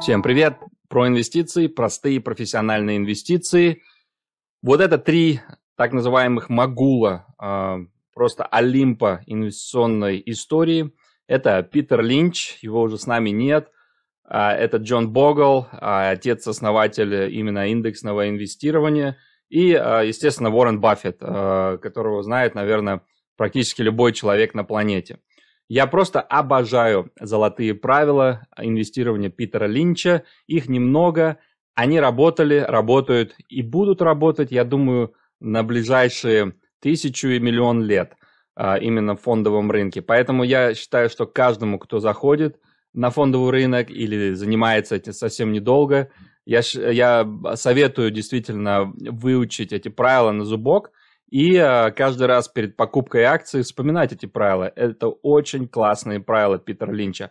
Всем привет! Про инвестиции, простые профессиональные инвестиции. Вот это три так называемых магула а, просто олимпа инвестиционной истории. Это Питер Линч, его уже с нами нет. А, это Джон Богл, а, отец-основатель именно индексного инвестирования. И, естественно, Уоррен Баффет, которого знает, наверное, практически любой человек на планете. Я просто обожаю золотые правила инвестирования Питера Линча. Их немного. Они работали, работают и будут работать, я думаю, на ближайшие тысячу и миллион лет а, именно в фондовом рынке. Поэтому я считаю, что каждому, кто заходит на фондовый рынок или занимается этим совсем недолго, я, я советую действительно выучить эти правила на зубок, и э, каждый раз перед покупкой акции вспоминать эти правила. Это очень классные правила Питера Линча.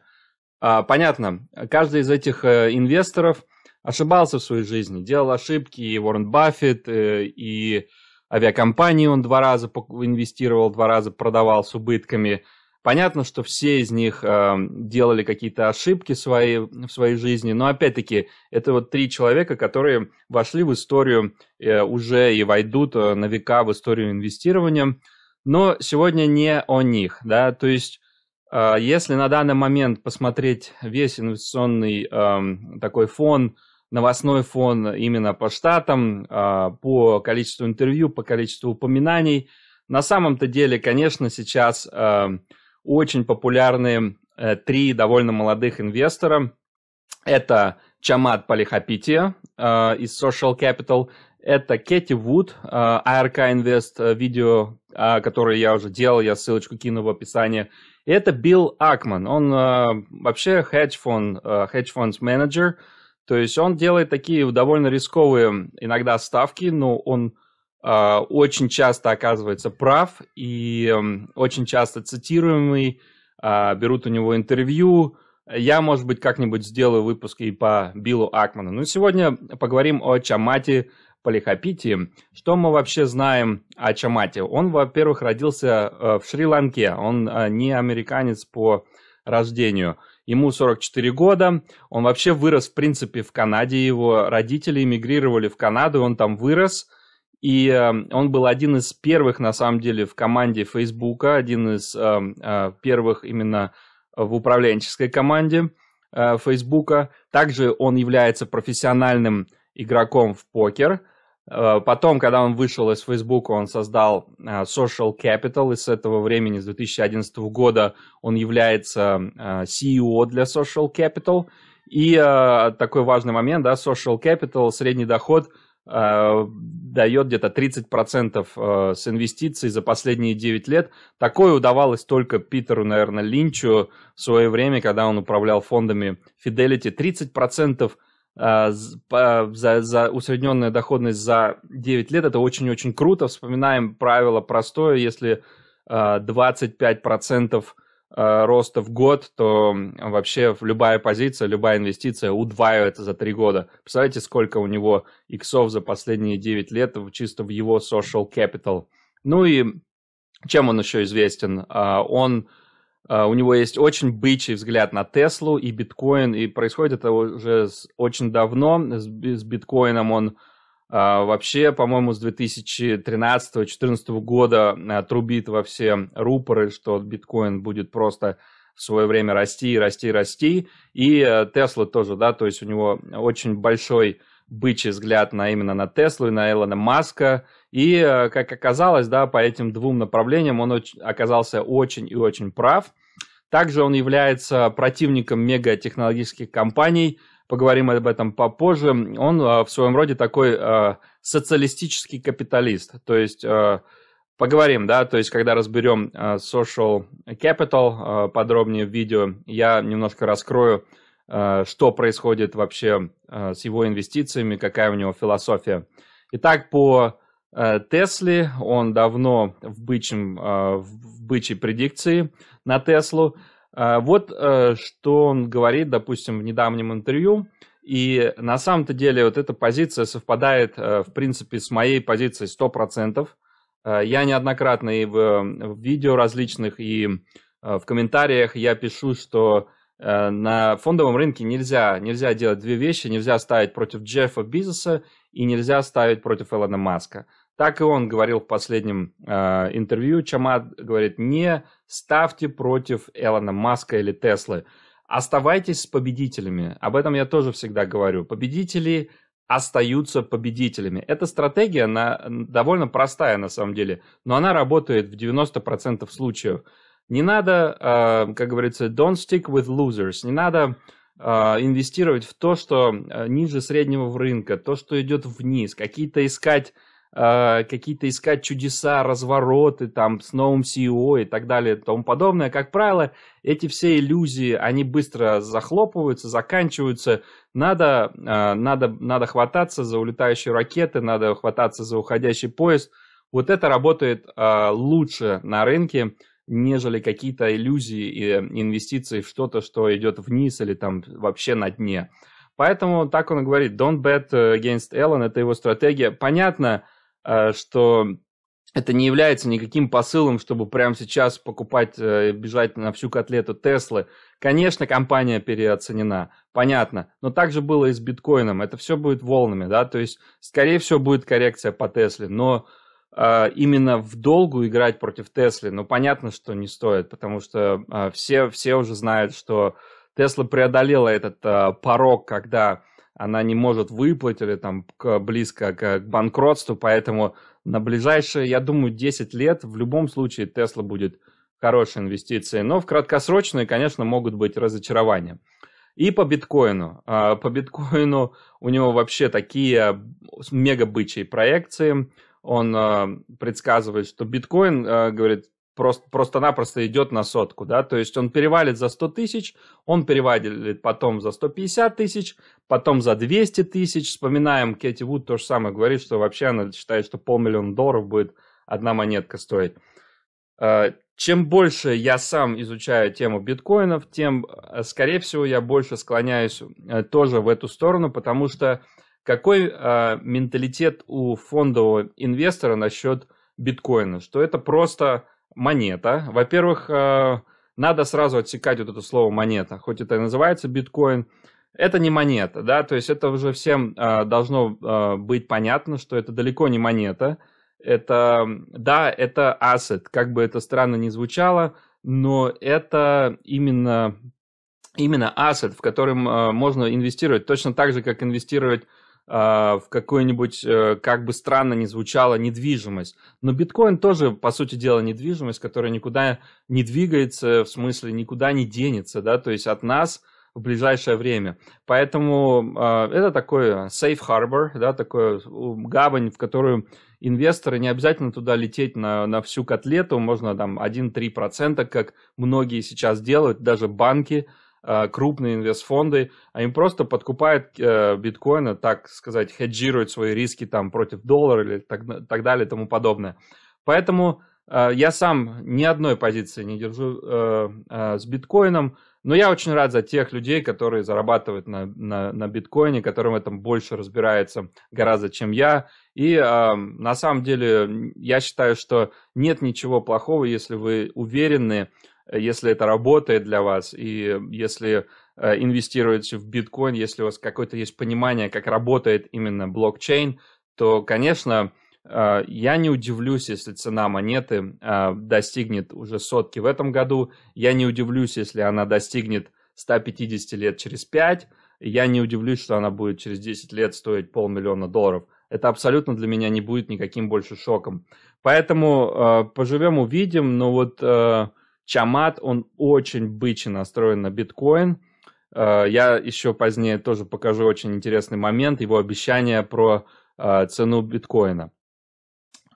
А, понятно, каждый из этих э, инвесторов ошибался в своей жизни, делал ошибки, и Уоррен Баффет, э, и авиакомпании он два раза инвестировал, два раза продавал с убытками – Понятно, что все из них э, делали какие-то ошибки свои, в своей жизни, но опять-таки это вот три человека, которые вошли в историю э, уже и войдут э, на века в историю инвестирования. Но сегодня не о них, да, то есть э, если на данный момент посмотреть весь инвестиционный э, такой фон, новостной фон именно по штатам, э, по количеству интервью, по количеству упоминаний, на самом-то деле, конечно, сейчас э, очень популярные э, три довольно молодых инвестора. Это Чамат Полихапития э, из Social Capital, это Кэти Вуд, ARK э, Invest видео, которое я уже делал, я ссылочку кину в описании. И это Билл Акман, он вообще хедж-фонд, хедж-фонд менеджер, то есть он делает такие довольно рисковые иногда ставки, но он а, очень часто оказывается прав и очень часто цитируемый, а, берут у него интервью. Я, может быть, как-нибудь сделаю выпуск и по Биллу Акману. Но ну, сегодня поговорим о Чамате Полихапити. Что мы вообще знаем о Чамате? Он, во-первых, родился э, в Шри-Ланке. Он э, не американец по рождению. Ему 44 года. Он вообще вырос, в принципе, в Канаде. Его родители эмигрировали в Канаду, он там вырос – и э, он был один из первых, на самом деле, в команде Фейсбука, один из эм, э, первых именно в управленческой команде э, Фейсбука. Также он является профессиональным игроком в покер. Э, потом, когда он вышел из Фейсбука, он создал э, Social Capital, и с этого времени, с 2011 года, он является э, CEO для Social Capital. И э, такой важный момент, да, Social Capital, средний доход – Э, дает где-то 30% э, с инвестиций за последние 9 лет. Такое удавалось только Питеру, наверное, Линчу в свое время, когда он управлял фондами Fidelity. 30% э, за, за усредненная доходность за 9 лет. Это очень-очень круто. Вспоминаем правило простое. Если 25% Э, роста в год, то вообще любая позиция, любая инвестиция удваивается за три года. Представляете, сколько у него иксов за последние 9 лет чисто в его social capital. Ну и чем он еще известен? А, он а, у него есть очень бычий взгляд на Теслу и биткоин, и происходит это уже очень давно. С биткоином он а, вообще, по-моему, с 2013-2014 года а, трубит во все рупоры, что биткоин будет просто в свое время расти, расти, расти. И э, Тесла тоже, да, то есть у него очень большой бычий взгляд на именно на Теслу и на Элона Маска. И, э, как оказалось, да, по этим двум направлениям он очень, оказался очень и очень прав. Также он является противником мегатехнологических компаний – поговорим об этом попозже, он а, в своем роде такой а, социалистический капиталист. То есть а, поговорим, да, то есть когда разберем social capital подробнее в видео, я немножко раскрою, что происходит вообще с его инвестициями, какая у него философия. Итак, по Тесли, он давно в бычьем, в бычьей предикции на Теслу – Э, вот э, что он говорит, допустим, в недавнем интервью. И на самом-то деле вот эта позиция совпадает, э, в принципе, с моей позицией 100%. Я неоднократно и в, видео различных, и в комментариях я пишу, что на фондовом рынке нельзя, нельзя делать две вещи. Нельзя ставить против Джеффа Бизнеса и нельзя ставить против Элона Маска. Так и он говорил в последнем э, интервью. Чамад говорит, не ставьте против Элона Маска или Теслы. Оставайтесь с победителями. Об этом я тоже всегда говорю. Победители остаются победителями. Эта стратегия, она довольно простая на самом деле, но она работает в 90% случаев. Не надо, э, как говорится, don't stick with losers. Не надо э, инвестировать в то, что э, ниже среднего рынка, то, что идет вниз, какие-то искать Э, какие-то искать чудеса, развороты там с новым CEO и так далее и тому подобное. Как правило, эти все иллюзии, они быстро захлопываются, заканчиваются. Надо, э, надо, надо хвататься за улетающие ракеты, надо хвататься за уходящий поезд. Вот это работает э, лучше на рынке, нежели какие-то иллюзии и инвестиции в что-то, что идет вниз или там вообще на дне. Поэтому так он и говорит, don't bet against Ellen, это его стратегия. Понятно, Э, что это не является никаким посылом, чтобы прямо сейчас покупать, э, бежать на всю котлету Теслы. Конечно, компания переоценена, понятно, но так же было и с биткоином. Это все будет волнами, да, то есть, скорее всего, будет коррекция по Тесле, но э, именно в долгу играть против Теслы, ну, понятно, что не стоит, потому что э, все, все уже знают, что Тесла преодолела этот э, порог, когда она не может выплатить или там к, близко к, к банкротству, поэтому на ближайшие, я думаю, 10 лет в любом случае Тесла будет хорошей инвестицией, но в краткосрочные, конечно, могут быть разочарования. И по биткоину. А, по биткоину у него вообще такие мега бычьи проекции. Он а, предсказывает, что биткоин, а, говорит, просто, просто-напросто идет на сотку, да, то есть он перевалит за 100 тысяч, он перевалит потом за 150 тысяч, потом за 200 тысяч, вспоминаем, Кэти Вуд то же самое говорит, что вообще она считает, что полмиллиона долларов будет одна монетка стоить. Э, чем больше я сам изучаю тему биткоинов, тем, э, скорее всего, я больше склоняюсь э, тоже в эту сторону, потому что какой менталитет у фондового инвестора насчет биткоина? Что это просто монета. Во-первых, э, надо сразу отсекать вот это слово монета, хоть это и называется биткоин. Это не монета, да, то есть это уже всем э, должно э, быть понятно, что это далеко не монета. Это, да, это ассет, как бы это странно ни звучало, но это именно именно ассет, в котором можно инвестировать, точно так же, как инвестировать а, в какую-нибудь, э, как бы странно ни звучало, недвижимость. Но биткоин тоже, по сути дела, недвижимость, которая никуда не двигается, в смысле никуда не денется, да, то есть от нас в ближайшее время. Поэтому э, это такой safe harbor, да, такой гавань, в которую инвесторы не обязательно туда лететь на, на всю котлету, можно там 1-3%, как многие сейчас делают, даже банки – Э, крупные инвестфонды, а им просто подкупают э, биткоина, так сказать, хеджируют свои риски там против доллара или так, так далее и тому подобное. Поэтому э, я сам ни одной позиции не держу э, э, с биткоином, но я очень рад за тех людей, которые зарабатывают на, на, на биткоине, которым в этом больше разбирается гораздо, чем я. И э, на самом деле я считаю, что нет ничего плохого, если вы уверены, Э, если это работает для вас, и э, если э, инвестируете в биткоин, если у вас какое-то есть понимание, как работает именно блокчейн, то, конечно, я не удивлюсь, если цена монеты достигнет уже сотки в этом году. Я не удивлюсь, если она достигнет 150 лет через 5. Я не удивлюсь, что она будет через 10 лет стоить полмиллиона долларов. Это абсолютно для меня не будет никаким больше шоком. Поэтому поживем, увидим. Но вот Чамат, он очень бычий настроен на биткоин. Э, я еще позднее тоже покажу очень интересный момент, его обещание про э, цену биткоина.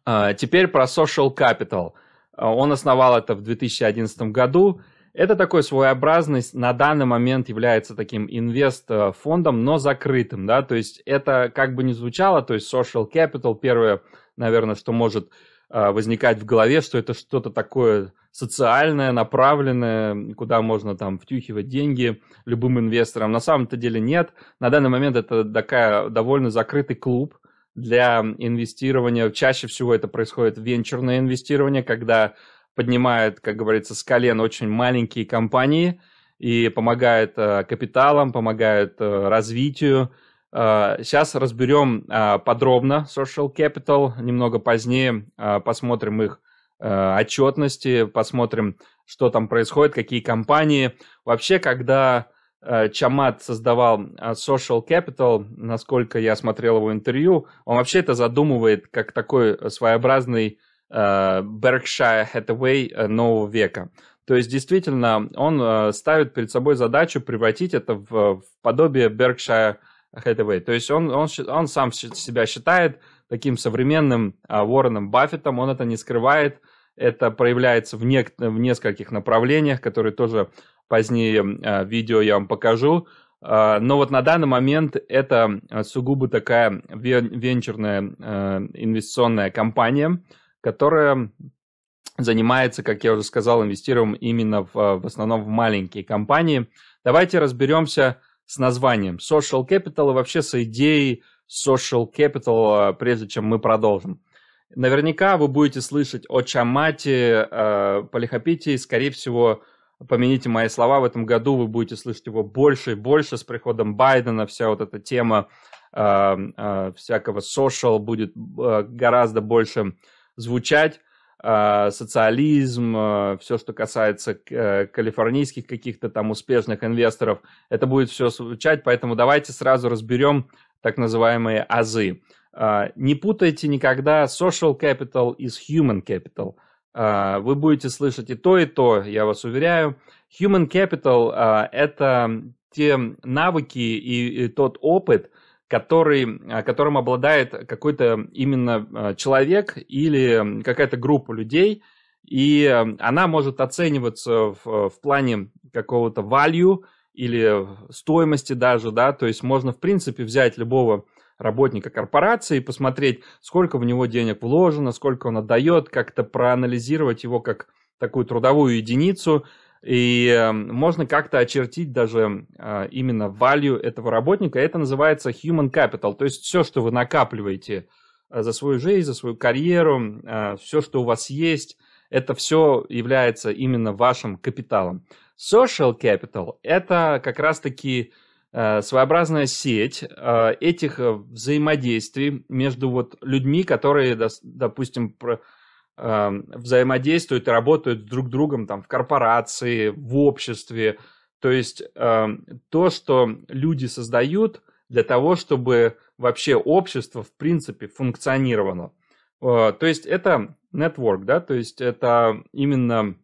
Э, теперь про Social Capital. Он основал это в 2011 году. Это такой своеобразный, на данный момент является таким инвест-фондом, но закрытым, да, то есть это как бы не звучало, то есть social capital, первое, наверное, что может Э, возникать в голове, что это что-то такое социальное, направленное, куда можно там втюхивать деньги любым инвесторам. На самом-то деле нет. На данный момент это такая довольно закрытый клуб для инвестирования. Чаще всего это происходит венчурное инвестирование, когда поднимают, как говорится, с колен очень маленькие компании и помогают э, капиталам, помогают э, развитию, Э, сейчас разберем э, подробно social capital, немного позднее э, посмотрим их отчетности, посмотрим, что там происходит, какие компании. Вообще, когда Чамат создавал social capital, насколько я смотрел его интервью, он вообще это задумывает как такой своеобразный Berkshire Hathaway нового века. То есть, действительно, он ставит перед собой задачу превратить это в подобие Berkshire Хэтэвэй. То есть он, он, он сам себя считает таким современным а, Уорреном Баффетом, он это не скрывает, это проявляется в, не, в нескольких направлениях, которые тоже позднее а, видео я вам покажу. А, но вот на данный момент это а, сугубо такая венчурная а, инвестиционная компания, которая занимается, как я уже сказал, инвестированием именно в, а, в основном в маленькие компании. Давайте разберемся, с названием Social Capital и вообще с идеей Social Capital, э, прежде чем мы продолжим. Наверняка вы будете слышать о Чамате, э, Полихопите, и, скорее всего, помяните мои слова, в этом году вы будете слышать его больше и больше с приходом Байдена, вся вот эта тема э, э, всякого social будет э, гораздо больше звучать. Э, социализм, э, все, что касается э, калифорнийских каких-то там успешных инвесторов, это будет все звучать, поэтому давайте сразу разберем так называемые азы. Не путайте никогда social capital is human capital. Вы будете слышать и то, и то, я вас уверяю. Human capital – это те навыки и тот опыт, который, а, которым обладает какой-то именно а, человек или какая-то группа людей, и а, она может оцениваться в, в плане какого-то value или стоимости даже, да, то есть можно, в принципе, взять любого работника корпорации и посмотреть, сколько в него денег вложено, сколько он отдает, как-то проанализировать его как такую трудовую единицу – и эм, можно как-то очертить даже а, именно value этого работника. Это называется human capital. То есть все, что вы накапливаете э, за свою жизнь, за свою карьеру, э, все, что у вас есть, это все является именно вашим капиталом. Social capital – это как раз-таки э, своеобразная сеть этих взаимодействий между вот людьми, которые, допустим, Эм, взаимодействуют и работают друг с другом там, в корпорации, в обществе. То есть эм, то, что люди создают для того, чтобы вообще общество в принципе функционировало. Э, то есть это network, да, то есть это именно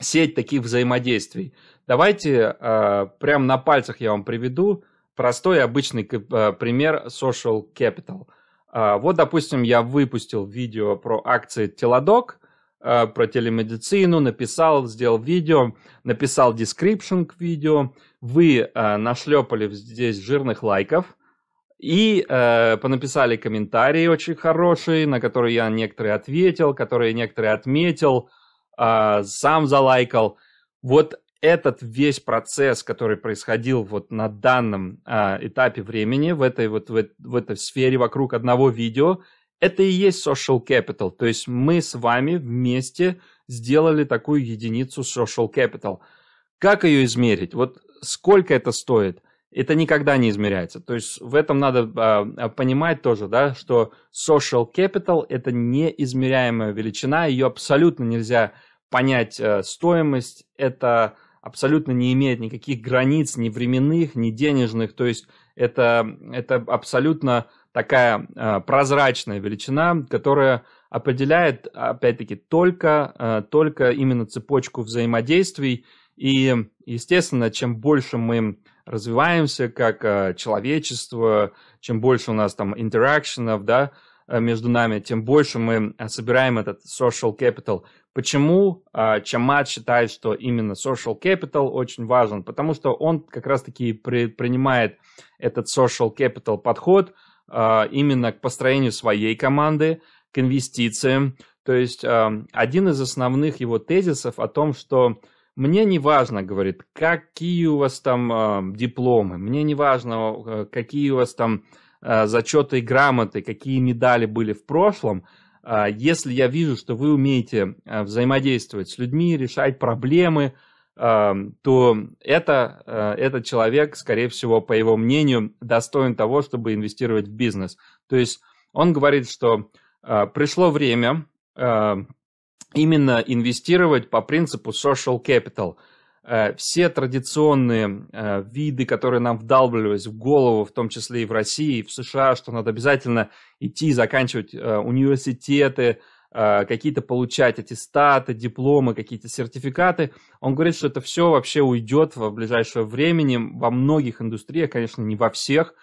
сеть таких взаимодействий. Давайте э, прямо на пальцах я вам приведу простой обычный э, пример social capital – а, вот, допустим, я выпустил видео про акции Телодок, а, про телемедицину, написал, сделал видео, написал description к видео, вы а, нашлепали здесь жирных лайков и понаписали комментарии очень хорошие, на которые я некоторые ответил, которые некоторые отметил, сам залайкал. Вот этот весь процесс, который происходил вот на данном а, этапе времени, в этой вот в, в этой сфере вокруг одного видео, это и есть social capital. То есть мы с вами вместе сделали такую единицу social capital. Как ее измерить? Вот сколько это стоит? Это никогда не измеряется. То есть в этом надо а, а понимать тоже, да, что social capital это неизмеряемая величина, ее абсолютно нельзя понять а, стоимость. Это абсолютно не имеет никаких границ, ни временных, ни денежных. То есть это, это абсолютно такая э, прозрачная величина, которая определяет, опять-таки, только, э, только именно цепочку взаимодействий. И, естественно, чем больше мы развиваемся как э, человечество, чем больше у нас там интеракшенов, да, э, между нами, тем больше мы э, собираем этот social capital, Почему а, Чамат считает, что именно social capital очень важен? Потому что он как раз-таки принимает этот social capital подход а, именно к построению своей команды, к инвестициям. То есть а, один из основных его тезисов о том, что мне не важно, говорит, какие у вас там дипломы, мне не важно, какие у вас там зачеты и грамоты, какие медали были в прошлом – а, если я вижу, что вы умеете а, взаимодействовать с людьми, решать проблемы, а, то это, этот человек, скорее всего, по его мнению, достоин того, чтобы инвестировать в бизнес. То есть он говорит, что пришло время именно инвестировать по принципу social capital – Э, все традиционные э, виды, которые нам вдалбливались в голову, в том числе и в России, и в США, что надо обязательно идти, заканчивать э, университеты, какие-то получать аттестаты, дипломы, какие-то сертификаты. Он говорит, что это все вообще уйдет в ближайшее время во многих индустриях, конечно, не во всех,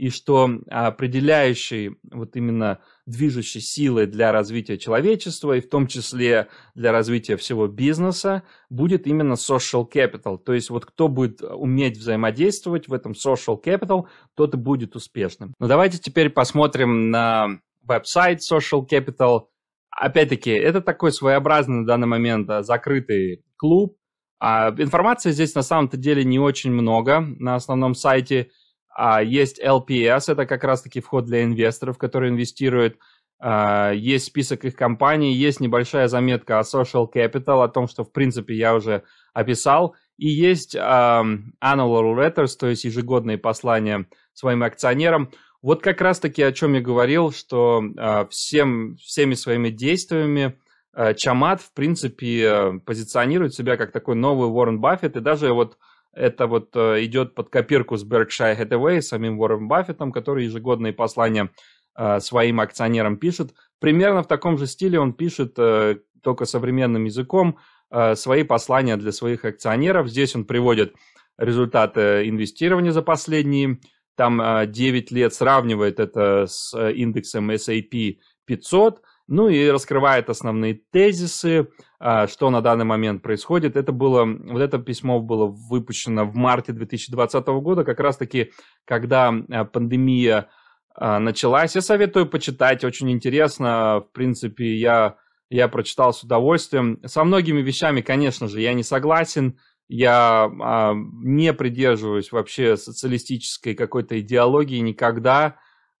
и что а, определяющей вот именно движущей силой для развития человечества и в том числе для развития всего бизнеса будет именно social capital. То есть вот кто будет э, уметь взаимодействовать в этом social capital, тот и будет успешным. Но давайте теперь посмотрим на веб-сайт social capital. Опять-таки, это такой своеобразный на данный момент э, закрытый клуб. А информации здесь на самом-то деле не очень много на основном сайте – а есть LPS, это как раз-таки вход для инвесторов, которые инвестируют. А, есть список их компаний, есть небольшая заметка о social capital, о том, что, в принципе, я уже описал. И есть annual letters, то есть ежегодные послания своим акционерам. Вот как раз-таки о чем я говорил, что а, всем, всеми своими действиями а, Чамат, в принципе, позиционирует себя как такой новый Уоррен Баффет. И даже вот это вот э, идет под копирку с Berkshire Hathaway, самим Уоррен Баффетом, который ежегодные послания э, своим акционерам пишет. Примерно в таком же стиле он пишет, э, только современным языком, свои послания для своих акционеров. Здесь он приводит результаты инвестирования за последние там 9 лет, сравнивает это с индексом S&P 500, ну и раскрывает основные тезисы, а, что на данный момент происходит. Это было, вот это письмо было выпущено в марте 2020 года, как раз-таки, когда а, пандемия а, началась. Я советую почитать, очень интересно. В принципе, я, я прочитал с удовольствием. Со многими вещами, конечно же, я не согласен. Я не придерживаюсь вообще социалистической какой-то идеологии никогда.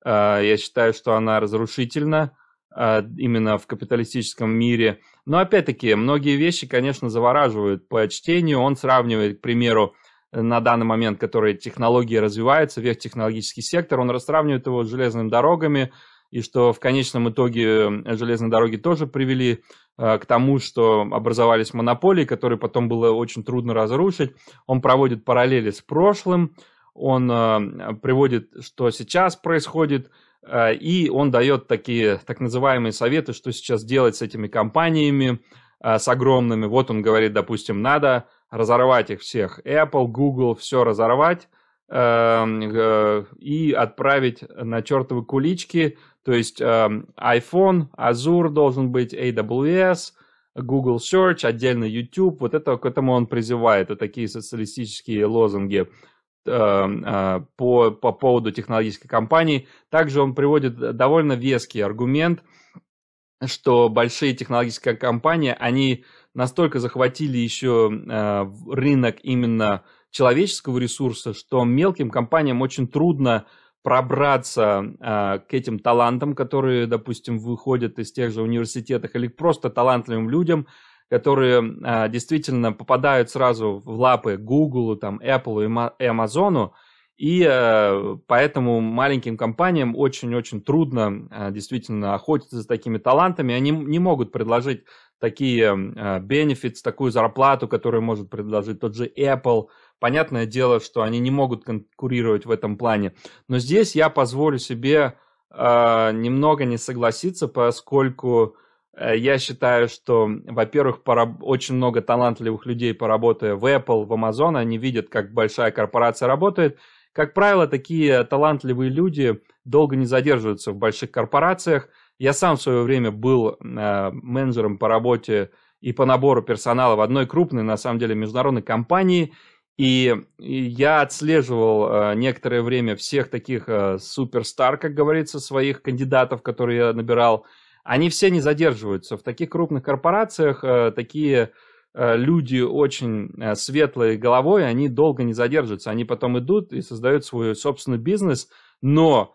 я считаю, что она разрушительна. Э, именно в капиталистическом мире. Но опять-таки, многие вещи, конечно, завораживают по чтению. Он сравнивает, к примеру, на данный момент, которые технологии развиваются, весь технологический сектор, он сравнивает его с железными дорогами, и что в конечном итоге э, железные дороги тоже привели э, к тому, что образовались монополии, которые потом было очень трудно разрушить. Он проводит параллели с прошлым, он приводит, что сейчас происходит – Э, и он дает такие так называемые советы, что сейчас делать с этими компаниями, э, с огромными. Вот он говорит, допустим, надо разорвать их всех, Apple, Google, все разорвать эм, э, и отправить на чертовы кулички. То есть эм, iPhone, Azure должен быть, AWS, Google Search, отдельно YouTube. Вот это к этому он призывает, Это такие социалистические лозунги. Эм, э, по, по поводу технологической компании. Также он приводит довольно веский аргумент, что большие технологические компании, они настолько захватили еще э, рынок именно человеческого ресурса, что мелким компаниям очень трудно пробраться э, к этим талантам, которые, допустим, выходят из тех же университетов, или просто талантливым людям, которые а, действительно попадают сразу в лапы Google, там, Apple и Amazon. И э, поэтому маленьким компаниям очень-очень трудно а, действительно охотиться за такими талантами. Они не могут предложить такие а, benefits, такую зарплату, которую может предложить тот же Apple. Понятное дело, что они не могут конкурировать в этом плане. Но здесь я позволю себе немного не согласиться, поскольку Э, я считаю, что, во-первых, пораб... очень много талантливых людей, поработая в Apple, в Amazon, они видят, как большая корпорация работает. Как правило, такие талантливые люди долго не задерживаются в больших корпорациях. Я сам в свое время был э, менеджером по работе и по набору персонала в одной крупной, на самом деле, международной компании. И, я отслеживал э, некоторое время всех таких э, суперстар, как говорится, своих кандидатов, которые я набирал они все не задерживаются. В таких крупных корпорациях э, такие э, люди очень э, светлые головой, они долго не задерживаются. Они потом идут и создают свой собственный бизнес, но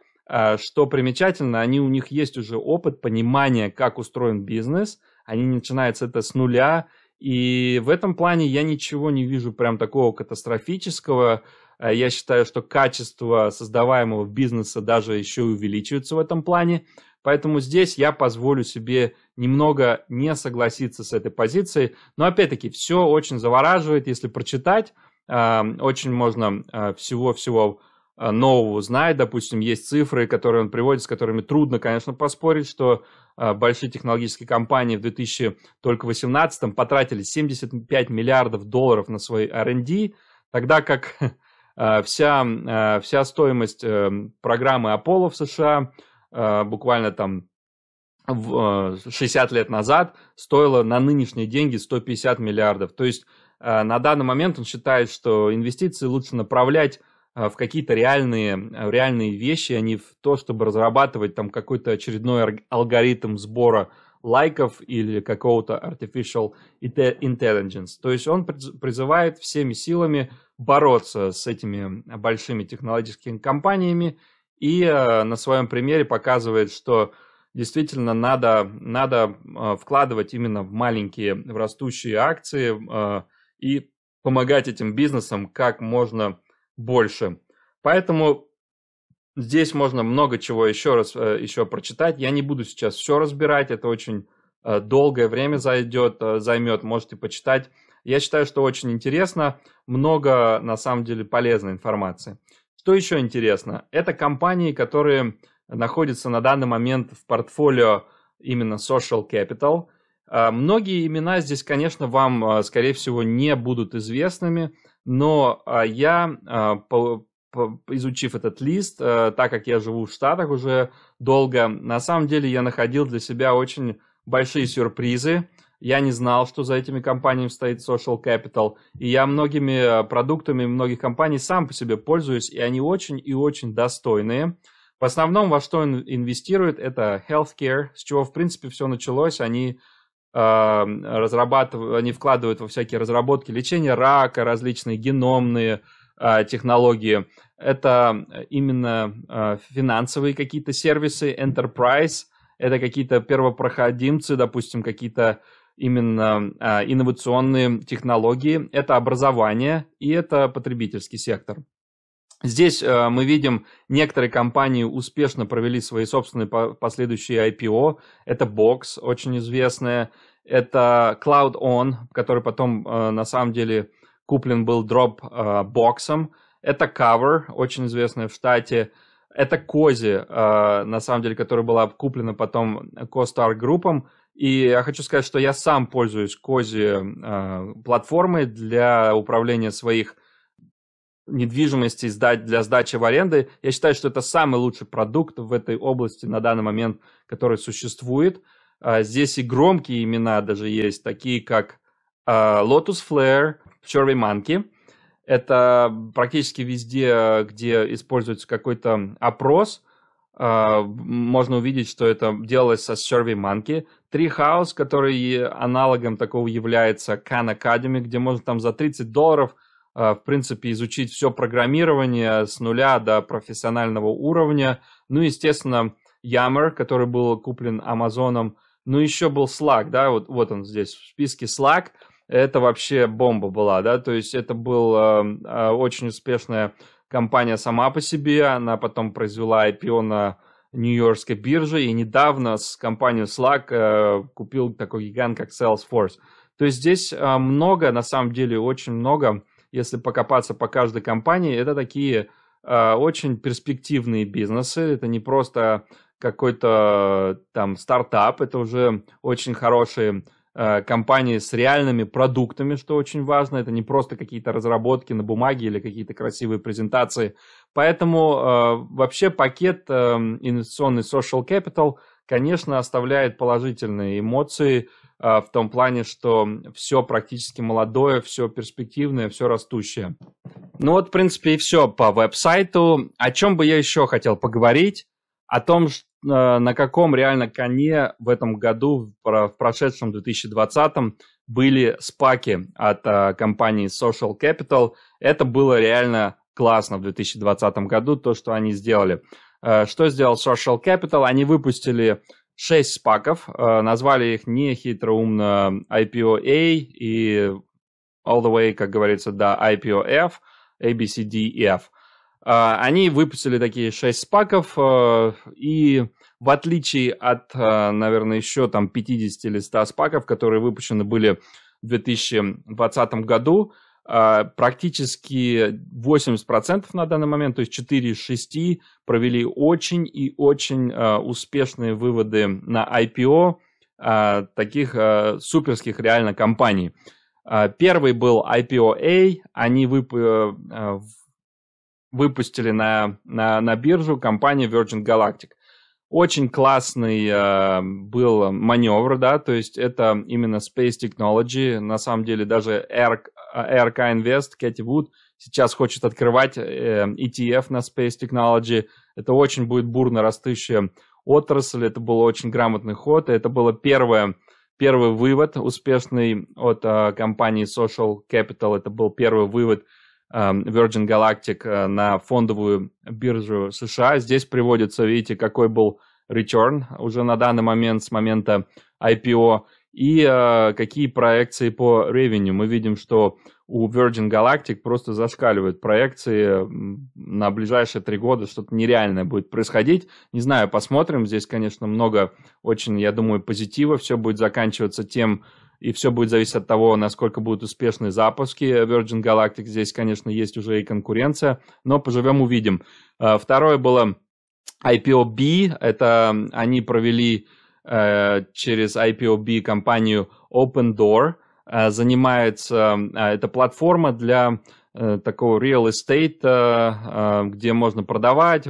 что примечательно, они, у них есть уже опыт, понимание, как устроен бизнес, они начинают это с нуля, и в этом плане я ничего не вижу прям такого катастрофического. Я считаю, что качество создаваемого бизнеса даже еще увеличивается в этом плане. Поэтому здесь я позволю себе немного не согласиться с этой позицией. Но опять-таки, все очень завораживает, если прочитать. Эм, очень можно э, всего-всего э, нового узнать. Допустим, есть цифры, которые он приводит, с которыми трудно, конечно, поспорить, что э, большие технологические компании в 2018 потратили 75 миллиардов долларов на свой R&D, тогда как вся, вся стоимость эм, программы Apollo в США – Э, буквально там 60 э, лет назад стоило на нынешние деньги 150 миллиардов. То есть э, на данный момент он считает, что инвестиции лучше направлять в какие-то реальные, реальные вещи, а не в то, чтобы разрабатывать там какой-то очередной алгоритм сбора лайков или какого-то artificial intelligence. То есть он призывает всеми силами бороться с этими большими технологическими компаниями и э, на своем примере показывает, что действительно надо, надо э, вкладывать именно в маленькие, в растущие акции э, и помогать этим бизнесам как можно больше. Поэтому здесь можно много чего еще раз еще прочитать. Я не буду сейчас все разбирать, это очень долгое время зайдет, займет, можете почитать. Я считаю, что очень интересно, много на самом деле полезной информации. Что еще интересно? Это компании, которые находятся на данный момент в портфолио именно Social Capital. А, многие имена здесь, конечно, вам, а, скорее всего, не будут известными, но а, я, изучив этот лист, так как я живу в Штатах уже долго, на самом деле я находил для себя очень большие сюрпризы я не знал, что за этими компаниями стоит social capital. И я многими э, продуктами многих компаний сам по себе пользуюсь, и они очень и очень достойные. В основном во что инвестируют, это healthcare, с чего, в принципе, все началось. Они э, разрабатывают, они вкладывают во всякие разработки лечения рака, различные геномные э, технологии. Это именно финансовые какие-то сервисы, enterprise, это какие-то первопроходимцы, допустим, какие-то именно э, инновационные технологии, это образование и это потребительский сектор. Здесь э, мы видим, некоторые компании успешно провели свои собственные по последующие IPO. Это Box, очень известная. Это CloudOn который потом э, на самом деле куплен был дроп э, Это Cover, очень известная в штате. Это Кози, на самом деле, которая была куплена потом CoStar Group. И я хочу сказать, что я сам пользуюсь Кози а, платформой для управления своих недвижимости для сдачи в аренды. Я считаю, что это самый лучший продукт в этой области на данный момент, который существует. А, здесь и громкие имена даже есть, такие как а, Lotus Flare, Survey Monkey. Это практически везде, где используется какой-то опрос – а, можно увидеть, что это делалось со Survey Monkey. Treehouse, который аналогом такого является Khan Academy, где можно там за 30 долларов, а, в принципе, изучить все программирование с нуля до профессионального уровня. Ну, естественно, Yammer, который был куплен Амазоном. Ну, еще был Slack, да, вот, вот он здесь в списке Slack. Это вообще бомба была, да, то есть это был э, очень успешная компания сама по себе, она потом произвела IPO на Нью-Йоркской бирже, и недавно с компанией Slack э, купил такой гигант, как Salesforce. То есть здесь э, много, на самом деле очень много, если покопаться по каждой компании, это такие э, очень перспективные бизнесы, это не просто какой-то там стартап, это уже очень хорошие Э, компании с реальными продуктами, что очень важно. Это не просто какие-то разработки на бумаге или какие-то красивые презентации. Поэтому э, вообще пакет э, инвестиционный social capital, конечно, оставляет положительные эмоции в том плане, что все практически молодое, все перспективное, все растущее. Ну вот, в принципе, и все по веб-сайту. О чем бы я еще хотел поговорить? О том, что Э, на каком реально коне в этом году, в прошедшем 2020 м были спаки от э, компании Social Capital. Это было реально классно в 2020 году, то, что они сделали. Э, что сделал Social Capital? Они выпустили 6 спаков, назвали их нехитроумно IPOA и all the way, как говорится, до IPOF, ABCDF. E, они выпустили такие 6 спаков, и в отличие от, а, наверное, еще там 50 или 100 спаков, которые выпущены были в 2020 году, а, практически 80% на данный момент, то есть 4 из 6, провели очень и очень а, успешные выводы на IPO таких суперских реально компаний. Первый был IPOA, они вып- выпустили на, на, на биржу компанию Virgin Galactic. Очень классный э, был маневр, да, то есть это именно Space Technology, на самом деле даже RK э, Invest, Кэти Вуд сейчас хочет открывать э, ETF на Space Technology. Это очень будет бурно растущая отрасль, это был очень грамотный ход, это было первое, первый вывод успешный от э, компании Social Capital, это был первый вывод – Эм, Virgin Galactic э, на фондовую биржу США. Здесь приводится, видите, какой был return уже на данный момент с момента IPO и э, какие проекции по ревеню. Мы видим, что у Virgin Galactic просто зашкаливают проекции на ближайшие три года, что-то нереальное будет происходить. Не знаю, посмотрим. Здесь, конечно, много очень, я думаю, позитива. Все будет заканчиваться тем, и все будет зависеть от того, насколько будут успешны запуски Virgin Galactic. Здесь, конечно, есть уже и конкуренция, но поживем, увидим. Э, второе было IPOB. Это они провели э, через IPOB компанию Open Door. Э, занимается, это платформа для такого real estate, где можно продавать,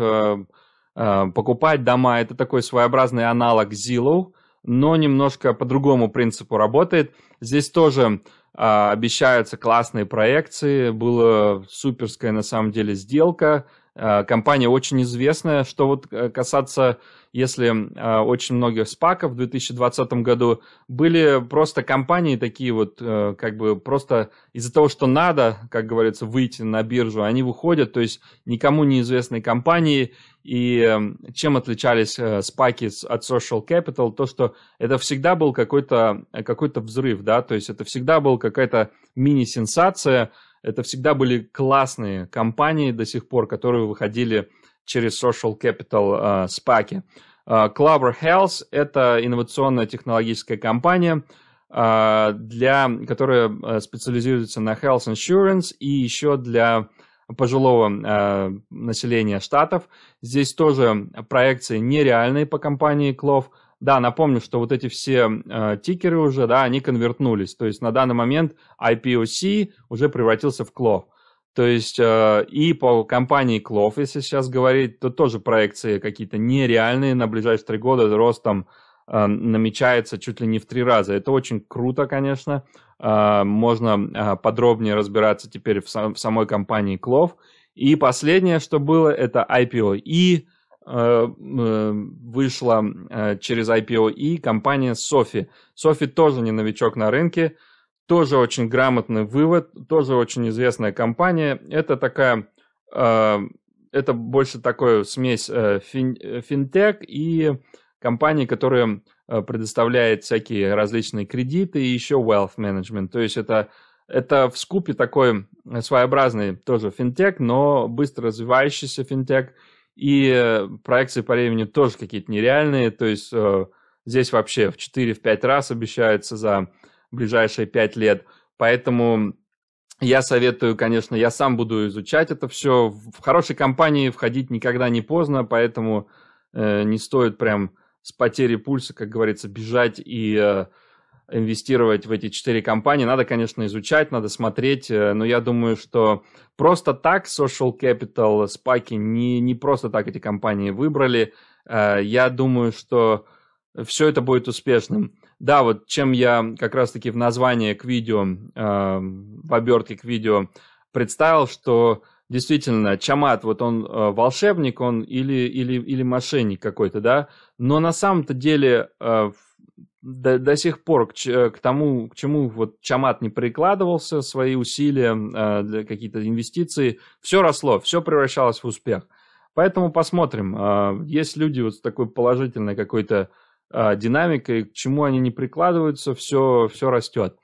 покупать дома. Это такой своеобразный аналог Zillow но немножко по другому принципу работает. Здесь тоже а, обещаются классные проекции, была суперская на самом деле сделка, Э, компания очень известная. Что вот э, касаться, если э, очень многих спаков в 2020 году, были просто компании такие вот, как бы просто из-за того, что надо, как говорится, выйти на биржу, они выходят, то есть никому неизвестные компании. И чем отличались спаки от social capital? То, что это всегда был какой-то какой взрыв, да, то есть это всегда был какая-то мини-сенсация, это всегда были классные компании до сих пор, которые выходили через Social Capital э, а, SPAC. Э, а, Clover Health – это инновационная технологическая компания, а, для, которая специализируется на health insurance и еще для пожилого э, населения штатов. Здесь тоже проекции нереальные по компании Clover да, напомню, что вот эти все э, тикеры уже, да, они конвертнулись. То есть на данный момент IPOC уже превратился в Клов. То есть э, и по компании Клов, если сейчас говорить, то тоже проекции какие-то нереальные на ближайшие три года ростом э, намечается чуть ли не в три раза. Это очень круто, конечно. Э, можно э, подробнее разбираться теперь в, сам, в самой компании Клов. И последнее, что было, это IPO. И Э, э, вышла э, через IPO и компания Софи. Софи тоже не новичок на рынке, тоже очень грамотный вывод, тоже очень известная компания. Это такая, это больше такая смесь финтех и компании, которая предоставляет всякие различные кредиты и еще wealth management. То есть это это в скупе такой своеобразный тоже финтех, но быстро развивающийся финтех – и э, проекции по времени тоже какие-то нереальные. То есть э, здесь вообще в 4-5 раз обещаются за ближайшие 5 лет. Поэтому я советую, конечно, я сам буду изучать это все. В хорошей компании входить никогда не поздно, поэтому э, не стоит прям с потери пульса, как говорится, бежать и э, инвестировать в эти четыре компании. Надо, конечно, изучать, надо смотреть, э, но я думаю, что просто так social capital, спаки не, не просто так эти компании выбрали. Э, я думаю, что все это будет успешным. Да, вот чем я как раз-таки в названии к видео, э, в обертке к видео представил, что действительно, Чамат, вот он волшебник, он или, или, или мошенник какой-то, да, но на самом-то деле э, до, до сих пор к, э, к тому, к чему вот Чамат не прикладывался, свои усилия, э, какие-то инвестиции, все росло, все превращалось в успех. Поэтому посмотрим. Э, есть люди вот с такой положительной какой-то э, динамикой, к чему они не прикладываются, все, все растет.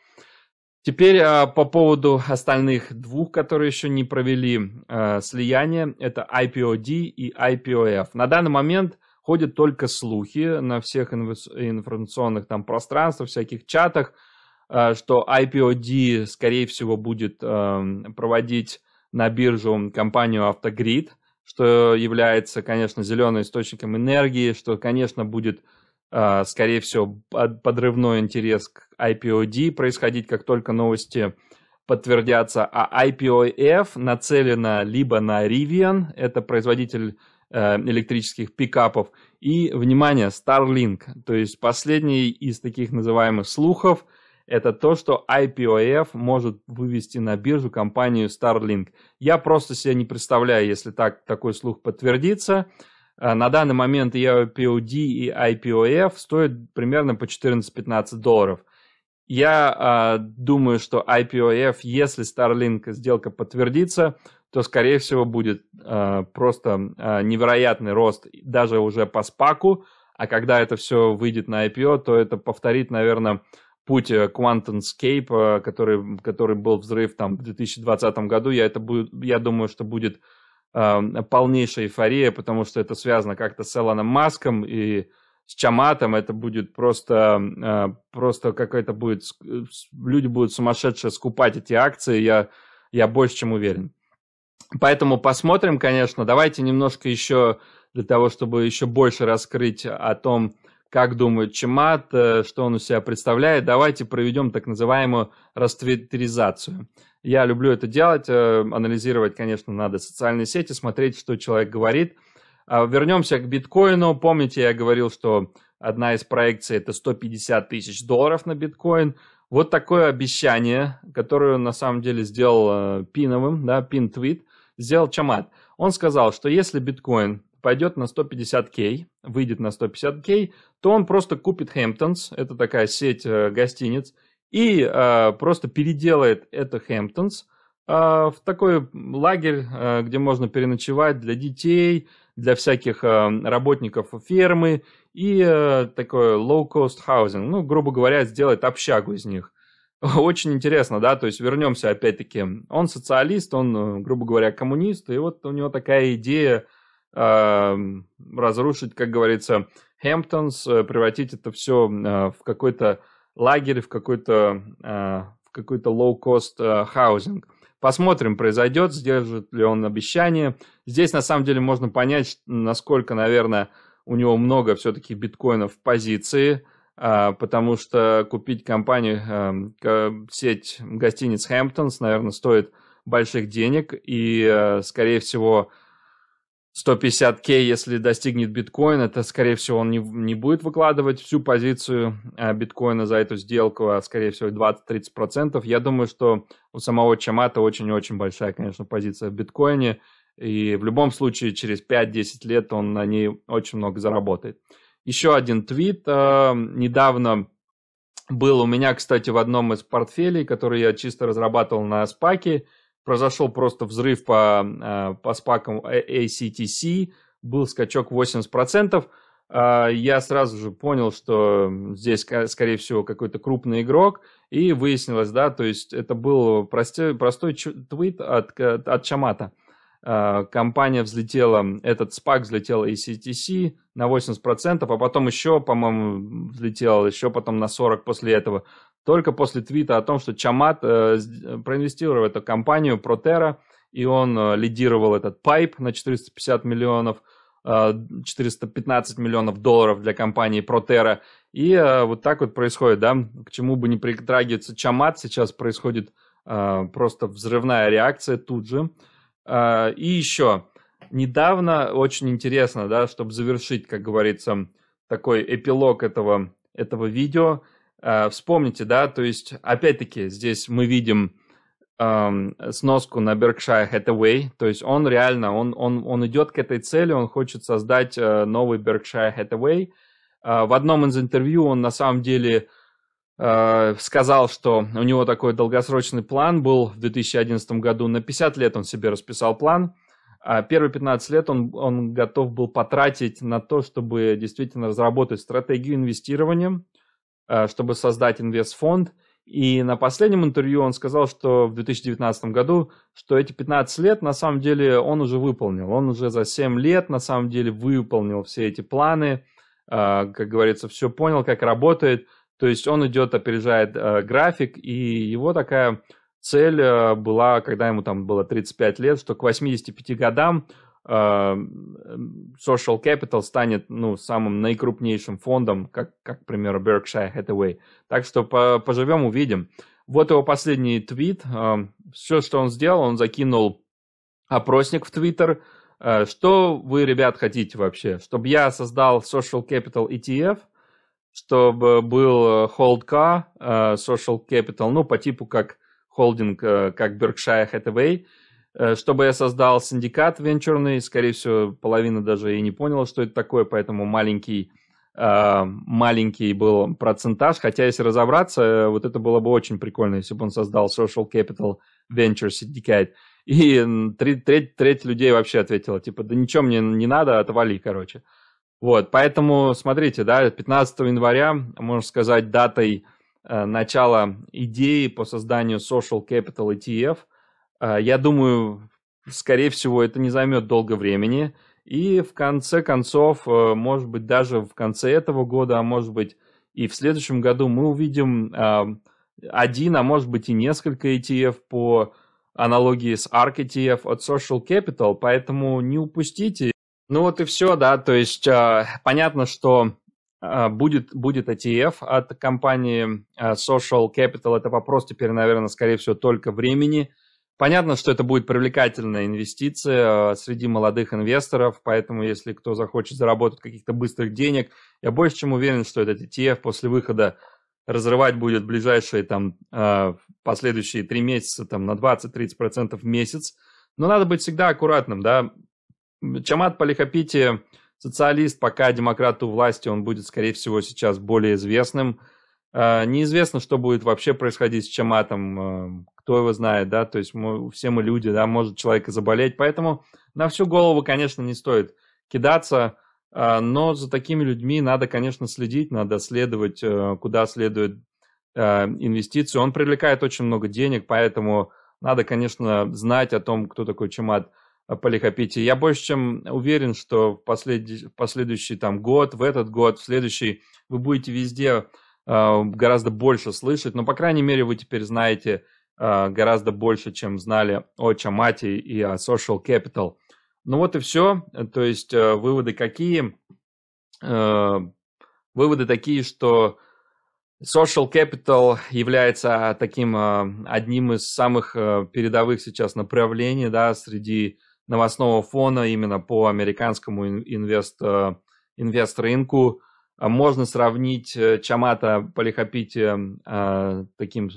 Теперь э, по поводу остальных двух, которые еще не провели э, слияние, это IPOD и IPOF. На данный момент ходят только слухи на всех информационных там пространствах, всяких чатах, э, что IPOD, скорее всего, будет эм, проводить на биржу компанию Автогрид, что является, конечно, зеленым источником энергии, что, конечно, будет, э, скорее всего, подрывной интерес к IPOD происходить, как только новости подтвердятся. А IPOF нацелена либо на Rivian, это производитель Э, электрических пикапов. И, внимание, Starlink, то есть последний из таких называемых слухов, это то, что IPOF может вывести на биржу компанию Starlink. Я просто себе не представляю, если так, такой слух подтвердится. Э, на данный момент e и IPOD, и IPOF стоят примерно по 14-15 долларов. Я э, думаю, что IPOF, если Starlink сделка подтвердится, то, скорее всего, будет э, просто э, невероятный рост даже уже по спаку, а когда это все выйдет на IPO, то это повторит, наверное, путь э, QuantumScape, э, который, который был взрыв там в 2020 году. Я, это буду, я думаю, что будет э, полнейшая эйфория, потому что это связано как-то с Элоном Маском и с Чаматом. Это будет просто, э, просто какая-то будет... Люди будут сумасшедшие скупать эти акции, я, я больше чем уверен. Поэтому посмотрим, конечно. Давайте немножко еще для того, чтобы еще больше раскрыть о том, как думает Чемат, э, что он у себя представляет, давайте проведем так называемую растриттеризацию. Я люблю это делать, э, анализировать, конечно, надо социальные сети, смотреть, что человек говорит. А Вернемся к биткоину. Помните, я говорил, что одна из проекций это 150 тысяч долларов на биткоин. Вот такое обещание, которое на самом деле сделал э, Пиновым, да, Пин Твит – сделал Чамат. Он сказал, что если биткоин пойдет на 150к, выйдет на 150к, то он просто купит Хэмптонс, это такая сеть э, гостиниц, и э, просто переделает это Хэмптонс э, в такой лагерь, э, где можно переночевать для детей, для всяких э, работников фермы и э, такой low-cost housing, ну, грубо говоря, сделать общагу из них. Очень интересно, да, то есть вернемся опять-таки. Он социалист, он, э, грубо говоря, коммунист, и вот у него такая идея э, разрушить, как говорится, Хэмптонс, превратить это все э, в какой-то лагерь, в какой-то э, в какой-то low-cost э, housing. Посмотрим, произойдет, сдержит ли он обещание. Здесь, на самом деле, можно понять, насколько, наверное, у него много все-таки биткоинов в позиции – а, потому что купить компанию, эм, сеть гостиниц Хэмптонс, наверное, стоит больших денег, и, э, скорее всего, 150к, если достигнет биткоин, это, скорее всего, он не, не будет выкладывать всю позицию э, биткоина за эту сделку, а, скорее всего, 20-30%. Я думаю, что у самого Чамата очень-очень большая, конечно, позиция в биткоине, и в любом случае через 5-10 лет он на ней очень много заработает. Еще один твит э, недавно был у меня, кстати, в одном из портфелей, который я чисто разрабатывал на спаке. Произошел просто взрыв по, э, по спакам э, ACTC, был скачок 80%. Э, я сразу же понял, что здесь, скорее всего, какой-то крупный игрок. И выяснилось, да, то есть это был простой, простой твит от, от Чамата. Э, компания взлетела, этот SPAC взлетел ACTC на 80%, а потом еще, по-моему, взлетел еще потом на 40% после этого. Только после твита о том, что Чамат э, проинвестировал в эту компанию Протера, и он э, лидировал этот пайп на 450 миллионов, э, 415 миллионов долларов для компании Протера. И вот так вот происходит, да, к чему бы не притрагивается Чамат, сейчас происходит просто взрывная реакция тут же. А, и еще, недавно, очень интересно, да, чтобы завершить, как говорится, такой эпилог этого, этого видео, а, вспомните, да, то есть, опять-таки, здесь мы видим сноску на Berkshire Hathaway, то есть он реально, он, он, он идет к этой цели, он хочет создать э, новый Berkshire Hathaway. А, в одном из интервью он на самом деле Э, сказал, что у него такой долгосрочный план был в 2011 году. На 50 лет он себе расписал план. А первые 15 лет он, он готов был потратить на то, чтобы действительно разработать стратегию инвестирования, э, чтобы создать инвестфонд. И на последнем интервью он сказал, что в 2019 году, что эти 15 лет на самом деле он уже выполнил. Он уже за 7 лет на самом деле выполнил все эти планы, э, как говорится, все понял, как работает – то есть он идет, опережает э, график, и его такая цель э, была, когда ему там было 35 лет, что к 85 годам э, Social Capital станет ну, самым наикрупнейшим фондом, как, как, к примеру, Berkshire Hathaway. Так что по, поживем, увидим. Вот его последний твит. Э, все, что он сделал, он закинул опросник в Твиттер. Э, что вы, ребят, хотите вообще? Чтобы я создал Social Capital ETF – чтобы был э, hold car, э, social capital, ну, по типу как холдинг, э, как Berkshire Hathaway, чтобы я создал синдикат венчурный, скорее всего, половина даже и не поняла, что это такое, поэтому маленький, маленький был процентаж, хотя если разобраться, вот это было бы очень прикольно, если бы он создал Social Capital Venture Syndicate. И треть, треть треть людей вообще ответила, типа, да ничего мне не надо, отвали, короче. Uh, вот, поэтому, смотрите, да, 15 января, можно сказать, датой э, начала идеи по созданию Social Capital ETF. Э, я думаю, скорее всего, это не займет долго времени. И в конце концов, э, может быть, даже в конце этого года, а может быть, и в следующем году мы увидим э, один, а может быть, и несколько ETF по аналогии с ARK ETF от Social Capital, поэтому не упустите ну вот и все, да, то есть э, понятно, что э, будет, будет ETF от компании э, Social Capital, это вопрос теперь, наверное, скорее всего, только времени. Понятно, что это будет привлекательная инвестиция среди молодых инвесторов, поэтому если кто захочет заработать каких-то быстрых денег, я больше чем уверен, что этот ETF после выхода разрывать будет ближайшие там последующие три месяца там на 20-30% в месяц. Но надо быть всегда аккуратным, да, Чамат Палихапити социалист, пока демократы у власти, он будет, скорее всего, сейчас более известным. А, неизвестно, что будет вообще происходить с Чаматом, а, кто его знает, да, то есть мы, все мы люди, да, может человек и заболеть, поэтому на всю голову, конечно, не стоит кидаться, а, но за такими людьми надо, конечно, следить, надо следовать, э, куда следует э, инвестиции. Он привлекает очень много денег, поэтому надо, конечно, знать о том, кто такой Чамат полихопитии. Я больше чем уверен, что в, послед... последующий там, год, в этот год, в следующий, вы будете везде э, гораздо больше слышать. Но, по крайней мере, вы теперь знаете э, гораздо больше, чем знали о Чамате и о Social Capital. Ну вот и все. То есть э, выводы какие? Э, выводы такие, что Social Capital является таким э, одним из самых э, передовых сейчас направлений да, среди новостного фона именно по американскому инвест, э, инвест-рынку. А можно сравнить э, Чамата Полихопити э, таким,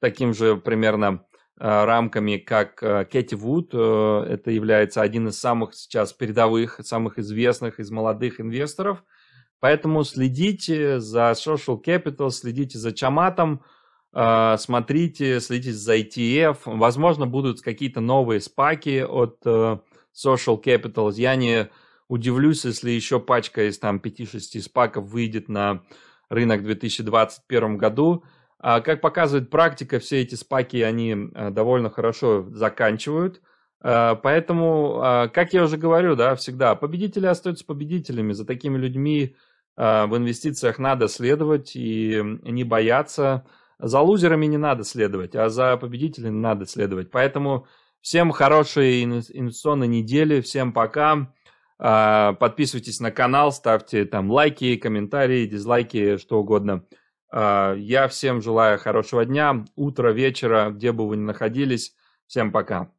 таким же примерно рамками, как Кэти Вуд. Это является один из самых сейчас передовых, самых известных из молодых инвесторов. Поэтому следите за Social Capital, следите за Чаматом – а, смотрите, следите за ETF. Возможно, будут какие-то новые спаки от э, Social capital. Я не удивлюсь, если еще пачка из там 5-6 спаков выйдет на рынок в 2021 году. А, как показывает практика, все эти спаки, они э, довольно хорошо заканчивают. А, поэтому, как я уже говорю, да, всегда, победители остаются победителями. За такими людьми в инвестициях надо следовать и не бояться. За лузерами не надо следовать, а за победителями надо следовать. Поэтому всем хорошей инвестиционной недели, всем пока. А, подписывайтесь на канал, ставьте там лайки, комментарии, дизлайки, что угодно. А, я всем желаю хорошего дня, утра, вечера, где бы вы ни находились. Всем пока.